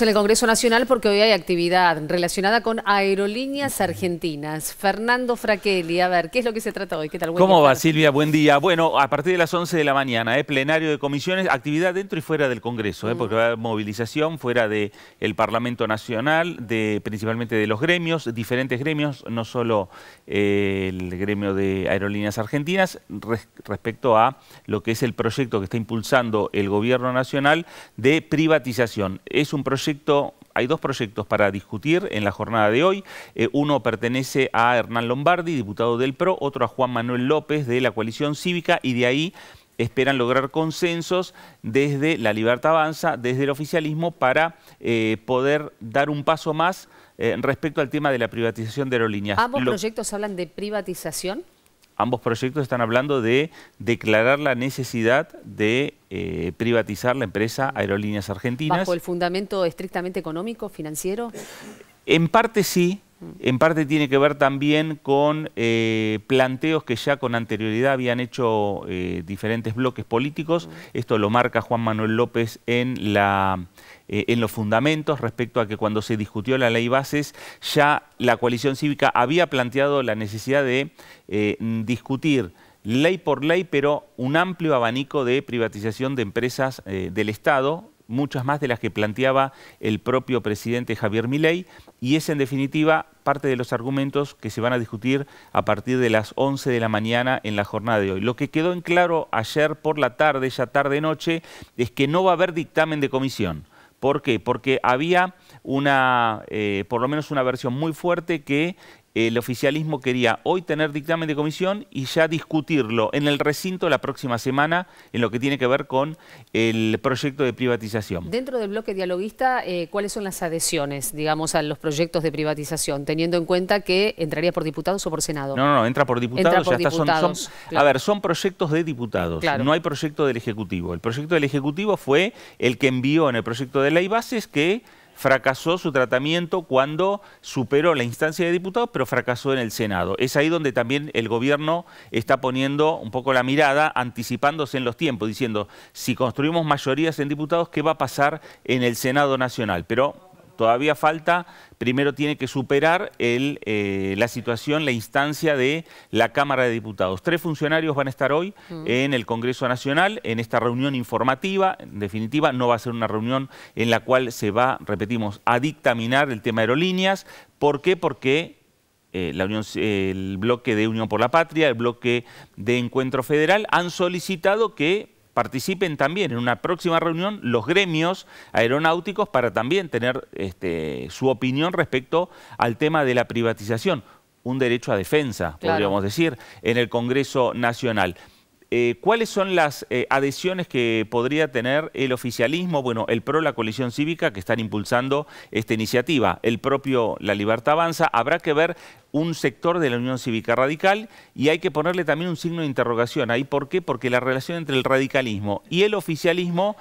en el Congreso Nacional porque hoy hay actividad relacionada con aerolíneas argentinas. Fernando Fraquelli, a ver, ¿qué es lo que se trata hoy? ¿Qué tal? ¿Cómo va, Silvia? Buen día. Bueno, a partir de las 11 de la mañana, ¿eh? plenario de comisiones, actividad dentro y fuera del Congreso, ¿eh? porque va a haber movilización fuera del el Parlamento Nacional, de, principalmente de los gremios, diferentes gremios, no solo eh, el gremio de aerolíneas argentinas, respecto a lo que es el proyecto que está impulsando el Gobierno Nacional de privatización. Es un proyecto hay dos proyectos para discutir en la jornada de hoy. Eh, uno pertenece a Hernán Lombardi, diputado del PRO, otro a Juan Manuel López de la coalición cívica y de ahí esperan lograr consensos desde la Libertad Avanza, desde el oficialismo, para eh, poder dar un paso más eh, respecto al tema de la privatización de aerolíneas. ¿Ambos proyectos hablan de privatización? ambos proyectos están hablando de declarar la necesidad de eh, privatizar la empresa Aerolíneas Argentinas. ¿Bajo el fundamento estrictamente económico, financiero? En parte sí, en parte tiene que ver también con eh, planteos que ya con anterioridad habían hecho eh, diferentes bloques políticos. Mm. Esto lo marca Juan Manuel López eh, en los fundamentos respecto a que cuando se discutió la ley bases ya la coalición cívica había planteado la necesidad de discutir ley por ley, pero un amplio abanico de privatización de empresas del Estado muchas más de las que planteaba el propio presidente Javier Milei y es en definitiva parte de los argumentos que se van a discutir a partir de las 11 de la mañana en la jornada de hoy. Lo que quedó en claro ayer por la tarde, ya tarde-noche, es que no va a haber dictamen de comisión. ¿Por qué? Porque había una, eh, por lo menos una versión muy fuerte que el oficialismo quería hoy tener dictamen de comisión y ya discutirlo en el recinto la próxima semana en lo que tiene que ver con el proyecto de privatización. Dentro del bloque dialoguista, eh, ¿cuáles son las adhesiones, digamos, a los proyectos de privatización, teniendo en cuenta que entraría por diputados o por senado? No, no, no entra por diputados. son, A ver, son proyectos de diputados, no hay proyecto del Ejecutivo. El proyecto del Ejecutivo fue el que envió en el proyecto de ley bases que fracasó su tratamiento cuando superó la instancia de diputados, pero fracasó en el Senado. Es ahí donde también el gobierno está poniendo un poco la mirada, anticipándose en los tiempos, diciendo, si construimos mayorías en diputados, ¿qué va a pasar en el Senado Nacional? Pero Todavía falta, primero tiene que superar eh, la situación, la instancia de la Cámara de Diputados. Tres funcionarios van a estar hoy mm. en el Congreso Nacional, en esta reunión informativa. En definitiva, no va a ser una reunión en la cual se va, repetimos, a dictaminar el tema aerolíneas. ¿Por qué? Porque eh, el bloque de Unión por la Patria, el bloque de Encuentro Federal, han solicitado que participen también en una próxima reunión los gremios aeronáuticos para también tener este, su opinión respecto al tema de la privatización, un derecho a defensa, podríamos decir, en el Congreso Nacional. Eh, ¿Cuáles son las eh, adhesiones que podría tener el oficialismo, bueno, el PRO, la coalición cívica que están impulsando esta iniciativa? El propio La Libertad Avanza, habrá que ver un sector de la Unión Cívica Radical y hay que ponerle también un signo de interrogación ahí. ¿Por qué? Porque la relación entre el radicalismo y el oficialismo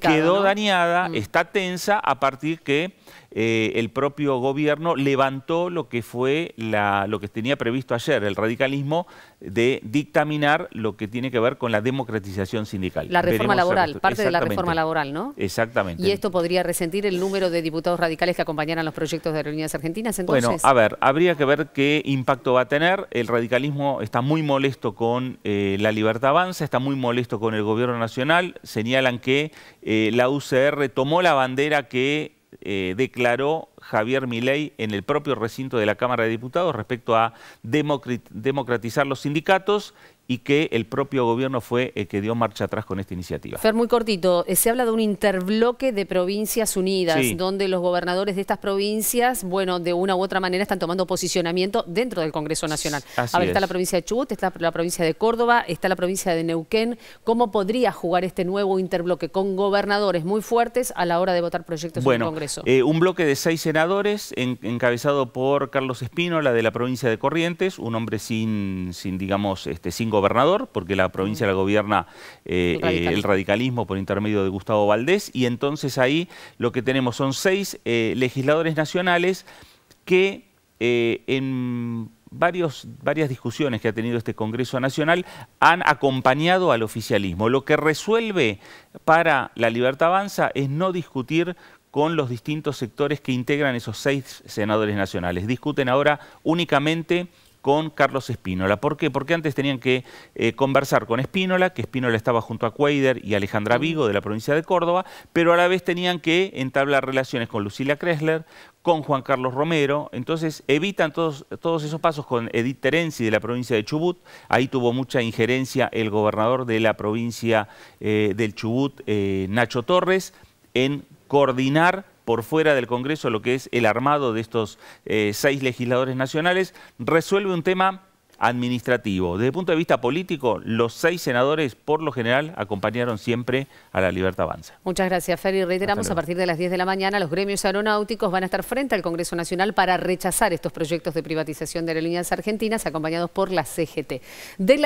quedó dañada, mm. está tensa a partir que eh, el propio gobierno levantó lo que fue lo que tenía previsto ayer, el radicalismo de dictaminar lo que tiene que ver con la democratización sindical. La reforma laboral, parte de la reforma laboral, ¿no? Exactamente. ¿Y esto podría resentir el número de diputados radicales que acompañaran los proyectos de reuniones argentinas entonces? Bueno, a ver, habría que ver qué impacto va a tener. El radicalismo está muy molesto con eh, la libertad avanza, está muy molesto con el gobierno nacional. Señalan que eh, la UCR tomó la bandera que eh, declaró Javier Milei en el propio recinto de la Cámara de Diputados respecto a democratizar los sindicatos y que el propio gobierno fue el que dio marcha atrás con esta iniciativa. Fer, muy cortito, eh, se habla de un interbloque de provincias unidas, donde los gobernadores de estas provincias, bueno, de una u otra manera están tomando posicionamiento dentro del Congreso Nacional. A ver, está la provincia de Chubut, está la provincia de Córdoba, está la provincia de Neuquén. ¿Cómo podría jugar este nuevo interbloque con gobernadores muy fuertes a la hora de votar proyectos en el Congreso? Eh, un bloque de seis senadores, encabezado por Carlos Espino, la de la provincia de Corrientes, un hombre sin, sin digamos, este, sin gobernador gobernador, porque la provincia la mm. gobierna eh, eh, el, radicalismo. por intermedio de Gustavo Valdés, y entonces ahí lo que tenemos son seis eh, legisladores nacionales que en varios, varias discusiones que ha tenido este Congreso Nacional han acompañado al oficialismo. Lo que resuelve para la libertad avanza es no discutir con los distintos sectores que integran esos seis senadores nacionales. Discuten ahora únicamente con Carlos Espínola. ¿Por qué? Porque antes tenían que eh, conversar con Espínola, que Espínola estaba junto a Cuader y Alejandra Vigo de la provincia de Córdoba, pero a la vez tenían que entablar relaciones con Lucila Kressler, con Juan Carlos Romero, entonces evitan todos, esos pasos con Edith Terenzi de la provincia de Chubut, ahí tuvo mucha injerencia el gobernador de la provincia eh, del Chubut, eh, Nacho Torres, en coordinar por fuera del Congreso lo que es el armado de estos eh, seis legisladores nacionales, resuelve un tema administrativo. Desde el punto de vista político, los seis senadores, por lo general, acompañaron siempre a la Libertad Avanza. Muchas gracias, Ferry. Reiteramos, a partir de las 10 de la mañana, los gremios aeronáuticos van a estar frente al Congreso Nacional para rechazar estos proyectos de privatización de aerolíneas argentinas, acompañados por la CGT. De